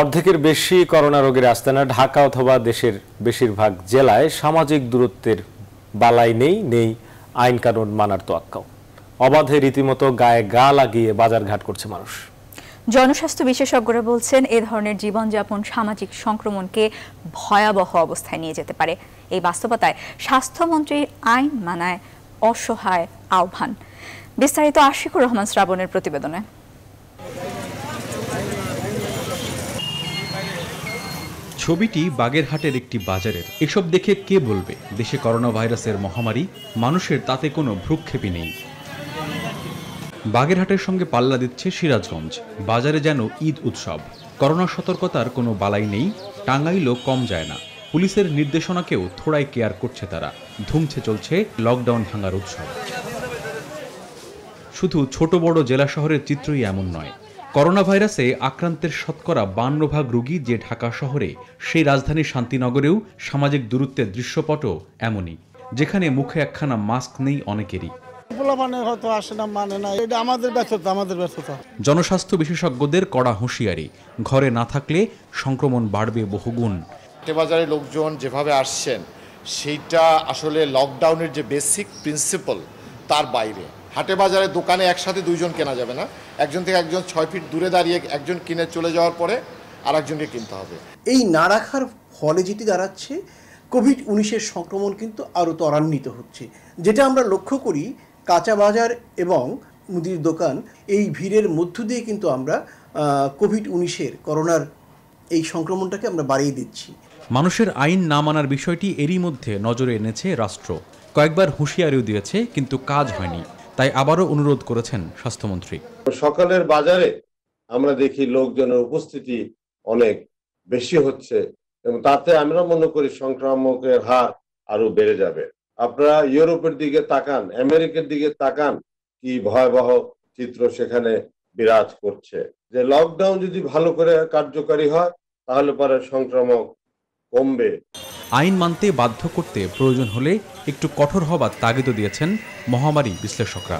অর্ধেকের বেশি করোনা রোগের আস্তানা ঢাকা অথবা দেশের বেশিরভাগ জেলায় সামাজিক দূরত্বের বালাই নেই নেই আইন কানুন মানার তোয়াক্কাও অবাধে রীতিমতো গায়ে গা লাগিয়ে বাজার ঘাট করছে মানুষ জনস্বাস্থ্য বিশেষজ্ঞরা বলছেন এ ধরনের জীবনযাপন সামাজিক সংক্রমণকে ভয়াবহ অবস্থায় নিয়ে যেতে পারে এই বাস্তবতায় স্বাস্থ্যমন্ত্রীর আইন মানায় অসহায় আহ্বান বিস্তারিত আশিকুর রহমান শ্রাবণের প্রতিবেদনে ছবিটি বাগেরহাটের একটি বাজারের এসব দেখে কে বলবে দেশে করোনা ভাইরাসের মহামারী মানুষের তাতে কোনো ভ্রুক্ষেপই নেই বাগেরহাটের সঙ্গে পাল্লা দিচ্ছে সিরাজগঞ্জ বাজারে যেন ঈদ উৎসব করোনা সতর্কতার কোনো বালাই নেই টাঙ্গাইলও কম যায় না পুলিশের নির্দেশনাকেও থোড়াই কেয়ার করছে তারা ধুমছে চলছে লকডাউন ভাঙার উৎসব শুধু ছোট বড় জেলা শহরের চিত্রই এমন নয় করোনা ভাইরাসে আক্রান্তের শতকরা বান্ন ভাগ রোগী যে ঢাকা শহরে সেই রাজধানীর শান্তিনগরেও সামাজিক দূরত্বের দৃশ্যপটও এমনই যেখানে মুখে একখানা মাস্ক নেই অনেকেরই হয়তো আসে না মানে না এটা আমাদের আমাদের জনস্বাস্থ্য বিশেষজ্ঞদের কড়া হুঁশিয়ারি ঘরে না থাকলে সংক্রমণ বাড়বে বহুগুণ বাজারে লোকজন যেভাবে আসছেন সেইটা আসলে লকডাউনের যে বেসিক প্রিন্সিপাল তার বাইরে হাটে বাজারে দোকানে একসাথে দুইজন কেনা যাবে না একজন থেকে একজন ছয় ফিট দূরে দাঁড়িয়ে একজন কিনে চলে যাওয়ার পরে আর একজনকে কিনতে হবে এই না রাখার ফলে যেটি দাঁড়াচ্ছে কোভিড উনিশের সংক্রমণ কিন্তু আরও ত্বরান্বিত হচ্ছে যেটা আমরা লক্ষ্য করি কাঁচা বাজার এবং মুদির দোকান এই ভিড়ের মধ্য দিয়ে কিন্তু আমরা কোভিড উনিশের করোনার এই সংক্রমণটাকে আমরা বাড়িয়ে দিচ্ছি মানুষের আইন না মানার বিষয়টি এরই মধ্যে নজরে এনেছে রাষ্ট্র কয়েকবার হুঁশিয়ারিও দিয়েছে কিন্তু কাজ হয়নি তাই আবারও অনুরোধ করেছেন স্বাস্থ্যমন্ত্রী সকালের বাজারে আমরা দেখি লোকজনের উপস্থিতি অনেক বেশি হচ্ছে এবং তাতে আমরা মনে করি সংক্রামকের হার আরো বেড়ে যাবে আপনারা ইউরোপের দিকে তাকান আমেরিকার দিকে তাকান কি ভয়াবহ চিত্র সেখানে বিরাজ করছে যে লকডাউন যদি ভালো করে কার্যকারী হয় তাহলে পরে সংক্রামক কমবে আইন মানতে বাধ্য করতে প্রয়োজন হলে একটু কঠোর হবার তাগিদও দিয়েছেন মহামারী বিশ্লেষকরা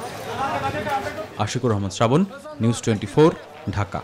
আশিকুর রহমান শ্রাবণ নিউজ টোয়েন্টি ঢাকা